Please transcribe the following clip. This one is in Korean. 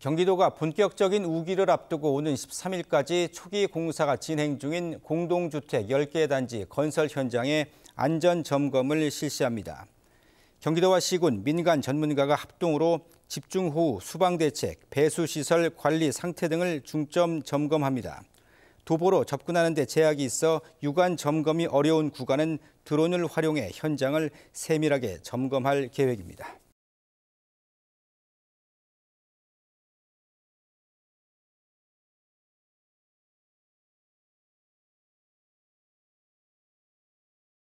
경기도가 본격적인 우기를 앞두고 오는 13일까지 초기 공사가 진행 중인 공동주택 10개 단지 건설 현장의 안전 점검을 실시합니다. 경기도와 시군, 민간 전문가가 합동으로 집중호우, 수방대책, 배수시설 관리 상태 등을 중점 점검합니다. 도보로 접근하는 데 제약이 있어 육안 점검이 어려운 구간은 드론을 활용해 현장을 세밀하게 점검할 계획입니다.